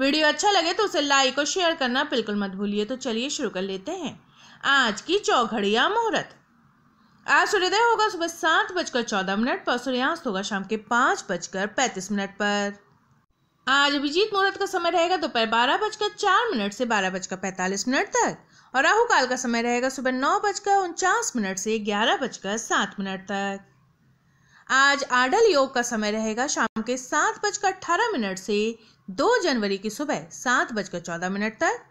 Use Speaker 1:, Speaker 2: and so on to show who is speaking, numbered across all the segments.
Speaker 1: video अच्छा लगे तो उसे लाइक और शेयर करना बिल्कुल मत भूलिए तो चलिए शुरू कर लेते हैं आज की चौघड़िया मुहूर्त आज सूर्योदय होगा सुबह सात बजकर चौदह मिनट पर सूर्यास्त होगा शाम के पाँच बजकर पैंतीस मिनट पर आज अभिजीत मुहूर्त का समय रहेगा दोपहर बारह बजकर चार मिनट से बारह बजकर पैंतालीस मिनट तक और राहु काल का समय रहेगा सुबह नौ बजकर उनचास मिनट से ग्यारह बजकर सात मिनट तक आज आडल योग का समय रहेगा शाम के सात बजकर अठारह मिनट से दो जनवरी की सुबह सात बजकर चौदह मिनट तक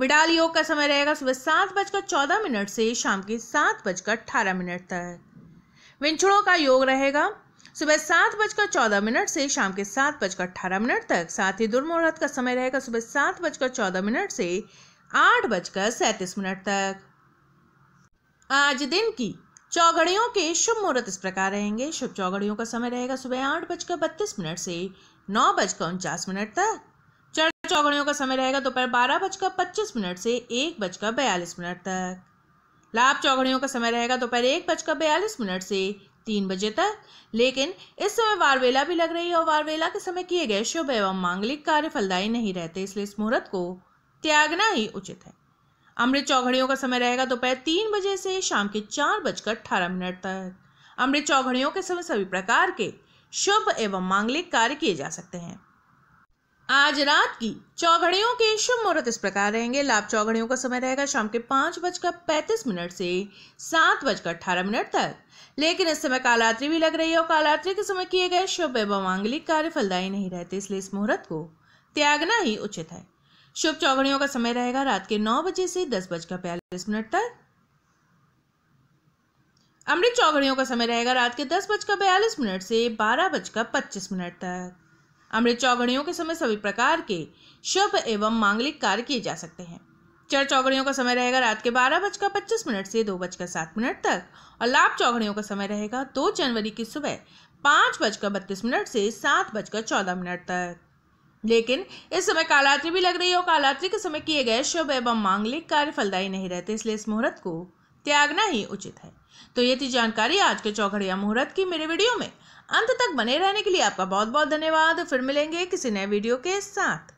Speaker 1: विडाल योग का समय रहेगा सुबह सात बजकर चौदह मिनट से शाम के सात बजकर अठारह मिनट तक विंछड़ों का योग रहेगा सुबह सात बजकर चौदह मिनट से शाम के सात बजकर अठारह मिनट तक साथ ही दुर्मुहूर्त का समय रहेगा सुबह सात बजकर चौदह मिनट से आठ बजकर सैंतीस मिनट तक आज दिन की चौगड़ियों के शुभ मुहूर्त इस प्रकार रहेंगे शुभ चौगड़ियों का समय रहेगा सुबह आठ बजकर बत्तीस मिनट से नौ बजकर उनचास मिनट तक चढ़ चौगड़ियों का समय रहेगा दोपहर बारह बजकर पच्चीस मिनट से एक बजकर बयालीस मिनट तक लाभ चौगड़ियों का समय रहेगा दोपहर एक बजकर बयालीस मिनट से तीन बजे तक लेकिन इस समय वारवेला भी लग रही है और वारवेला के समय किए गए शुभ एवं मांगलिक कार्य फलदायी नहीं रहते इसलिए इस मुहूर्त को त्यागना ही उचित है अमृत चौघड़ियों का समय रहेगा दोपहर तीन बजे से शाम के चार बजकर अठारह मिनट तक अमृत चौघड़ियों के समय सभी प्रकार के शुभ एवं मांगलिक कार्य किए जा सकते हैं आज रात की चौघड़ियों के शुभ मुहूर्त इस प्रकार रहेंगे लाभ चौघड़ियों का समय रहेगा शाम के पाँच बजकर पैंतीस मिनट से सात बजकर अठारह मिनट तक लेकिन इस समय कालात्री भी लग रही है और कालात्रि के समय किए गए शुभ एवं मांगलिक कार्य फलदायी नहीं रहते इसलिए इस मुहूर्त को त्यागना ही उचित है शुभ चौगड़ियों का समय रहेगा रात के नौ बजे से दस बजकर बयालीस मिनट तक अमृत चौगड़ियों का समय रहेगा रात के दस बजकर बयालीस मिनट से बारह बजकर पच्चीस मिनट तक अमृत चौगड़ियों के समय सभी प्रकार के शुभ एवं मांगलिक कार्य किए जा सकते हैं चर चौगड़ियों का समय रहेगा रात के बारह बजकर पच्चीस मिनट से दो बजकर सात मिनट तक और लाभ चौगड़ियों का समय रहेगा दो जनवरी की सुबह पाँच बजकर बत्तीस मिनट से सात बजकर चौदह मिनट तक लेकिन इस समय कालरात्रि भी लग रही है और कालरात्रि के समय किए गए शुभ एवं मांगलिक कार्य फलदायी नहीं रहते इसलिए इस मुहूर्त को त्यागना ही उचित है तो ये थी जानकारी आज के चौघड़िया मुहूर्त की मेरे वीडियो में अंत तक बने रहने के लिए आपका बहुत बहुत धन्यवाद फिर मिलेंगे किसी नए वीडियो के साथ